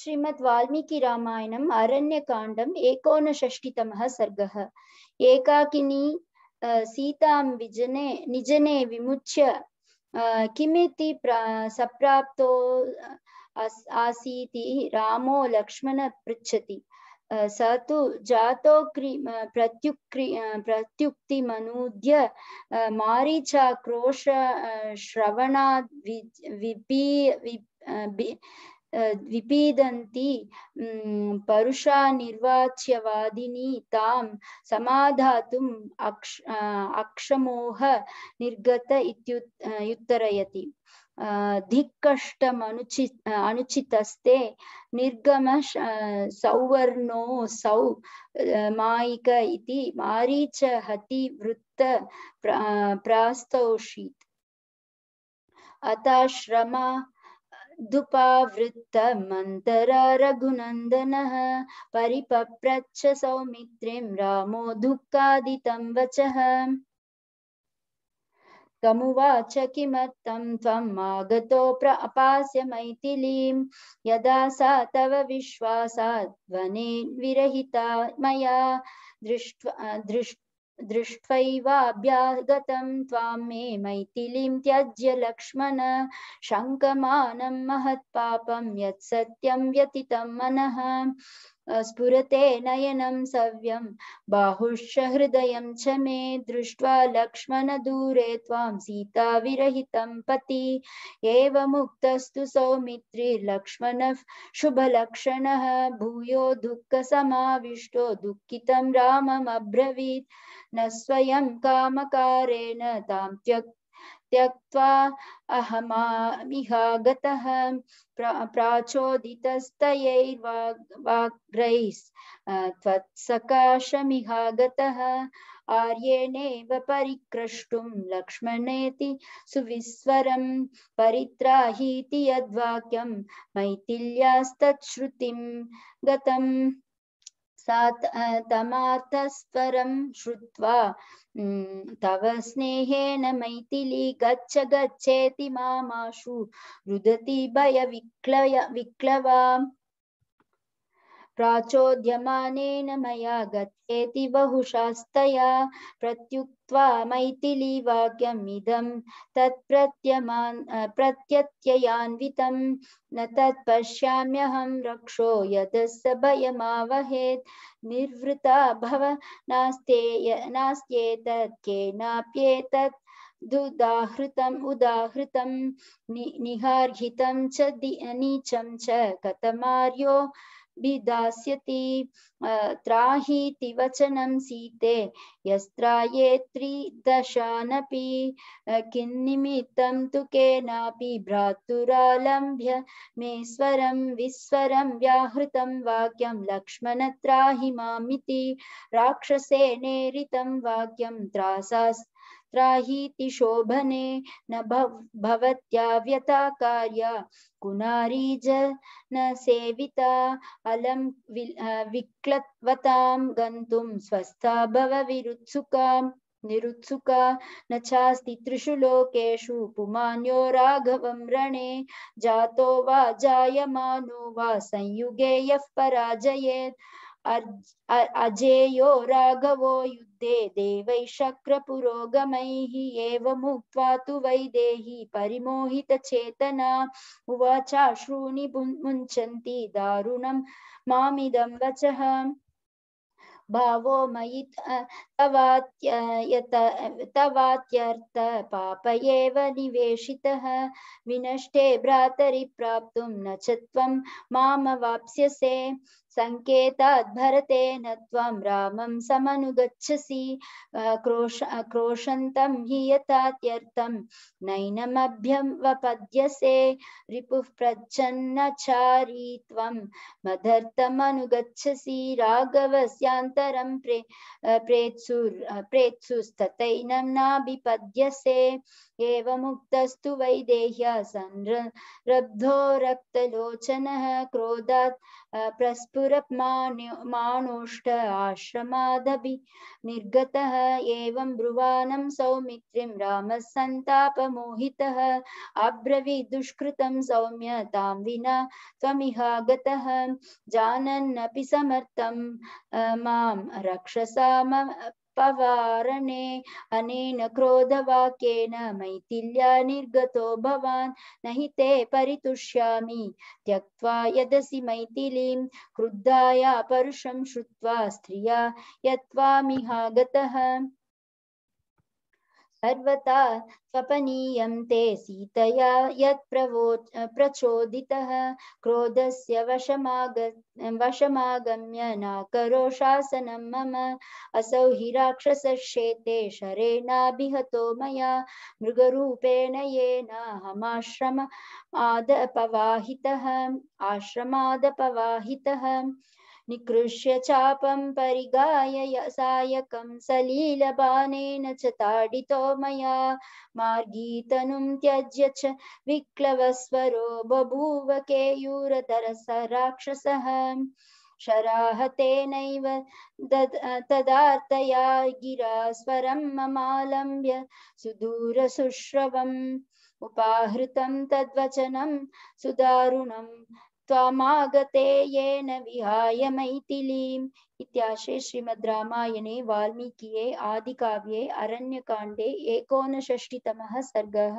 श्रीमद् वाल्मीकि रामायणम् अरण्यकाण्डम् एकोनषष्टितमः सर्गः एकाकिनी सीतां विजने निजने विमुच्य किमिति सप्राप्तो आसीति रामो लक्ष्मण पृच्छति स तु जातो प्रत्युक्रि प्रत्युक्तिमनूद्य मारीचाक्रोश श्रवणाद् विपी विपीदन्ति परुषा निर्वाच्यवादिनी तां समाधातुम् अक्ष अक्षमोह निर्गत इत्युत् युत्तरयति धिक्कष्टमनुचि अनुचितस्ते निर्गम सौवर्णो सौ मायिक इति मारीच हतिवृत्त प्रा, प्रास्तोषीत् अथाश्रम रघुनंदन परिपप्रच्छ सौमित्रिं रामो दुःखादितं वचः तमुवाच किमत्तं त्वम् आगतो प्रापास्य मैथिलीं यदा सा तव विश्वासाद्वने विरहिता मया दृष्ट्वा दृष्ट दृष्ट्वैवाभ्यागतं त्वां मे मैथिलीं त्यज्य लक्ष्मण शङ्कमानं महत्पापं यत् सत्यं व्यतितं मनः स्फुते नयन सव्यम बाहुश हृदय च मे दूरे लक्ष्मणदूरे सीता सीताविरहितं पति एवमुक्तस्तु सौमित्रिर्लक्ष्मणः शुभलक्षणः भूयो दुखित रामम अब्रवीत न स्वयं काम कारेण त्यक्त त्यक्त्वा अहमामिहागतः प्राचोदितस्तयैर्वाग्रैः त्वत्सकाशमिहागतः प्राचोदितस्तयैर्वाग्रैस् आर्येणेव परिक्रष्टुं लक्ष्मणेति सुविस्वरं परित्राहीति यद्वाक्यं मैथिल्यास्तच्छ्रुतिं गतम् तमार्थस्वरं श्रुत्वा तव स्नेहेन मैथिली गच्छ गच्छेति मामाशु रुदति भयविक्लय विक्लवाम् प्राचोद्यमानेन मया गत्येति बहुशास्तया प्रत्युक्त्वा मैथिली मैथिलीवाक्यमिदं तत्प्रत्यमान् प्रत्यत्ययान्वितं न तत्पश्याम्यहं रक्षो यतस्य भयमावहेत् निर्वृता भव नास्ते नास्त्येतत् केनाप्येतत् दुदाहृतम् उदाहृतं नि निहार्हितं च नीचं च कथमार्यो विदास्यति सीते यस्त्राये त्रिदशानपि किन्निमित्तं तु केनापि भ्रातुरालम्भ्य मे स्वरं विस्वरं व्याहृतं वाक्यं लक्ष्मणत्राहि मामिति राक्षसेनेरितं वाक्यं त्रासास् त्राहीति शोभने न भव भवत्या व्यथा कार्या कुनारीज न सेविता अलं विक्लत्वतां गन्तुं स्वस्था भव विरुत्सुकाम् निरुत्सुका न चास्ति त्रिषु लोकेषु पुमान्यो राघवं रणे जातो वा जायमानो वा संयुगे यः पराजयेत् अजेयो राघवो युद्धे देवै शक्रपुरोगमैः एव मुक्त्वा तु वैदेही परिमोहितचेतना उवाचाश्रूणि मुञ्चन्ति दारुणं मामिदं वचः भावो मयि तवात्यर्थ पाप एव निवेशितः विनष्टे भ्रातरि प्राप्तुं न च त्वं मामवाप्स्यसे सङ्केताद्भरतेन त्वं रामं समनुगच्छसि क्रोश क्रोशन्तं हि यथात्यर्थं नैनमभ्यमवपद्यसे रिपुः प्रच्छन्नचारी त्वं मदर्थमनुगच्छसि राघवस्यान्तरं प्रे प्रेत्सुर् प्रेत्सुस्ततैनं नाभिपद्यसे एवमुक्तस्तु वैदेह्य सन्रब्धो रक्तलोचनः क्रोधात् प्रस्फु सुरप्माणोष्ट आश्रमादभि निर्गत एवं ब्रुवाण सौमित्रिं राम संताप मोहिता अब्रवी दुष्कृत सौम्यता त्वमिहागतः जानन्नपि समर्थं मक्षसा पवारणे अनेन क्रोधवाक्येन मैथिल्या निर्गतो भवान् न ते परितुष्यामि त्यक्त्वा यदसि मैथिलीं क्रुद्धाया परुषं श्रुत्वा स्त्रिया यत्त्वामिहागतः सर्वता स्वपनीयं ते सीतया यत्प्रवो प्रचोदितः क्रोधस्य वशमाग वशमागम्य न करो शासनं मम असौ हि राक्षसश्चेते शरेणाभिहतो मया मृगरूपेण येनाहमाश्रम आदपवाहितः आश्रमादपवाहितः निकृष्य चापं परिगाय सायकं सलीलबाणेन च ताडितो मया मार्गीतनुं त्यज्य च विक्लवस्वरो बभूव केयूरतरस राक्षसः शराहतेनैव तदार्तया गिरा स्वरं ममालम्ब्य सुदूरसुश्रवम् उपाहृतं तद्वचनं सुदारुणं त्वामागते येन विहाय मैथिलीम् इत्याशे श्रीमद् रामायणे वाल्मीकिये आदिकाव्ये अरण्यकाण्डे एकोनषष्टितमः सर्गः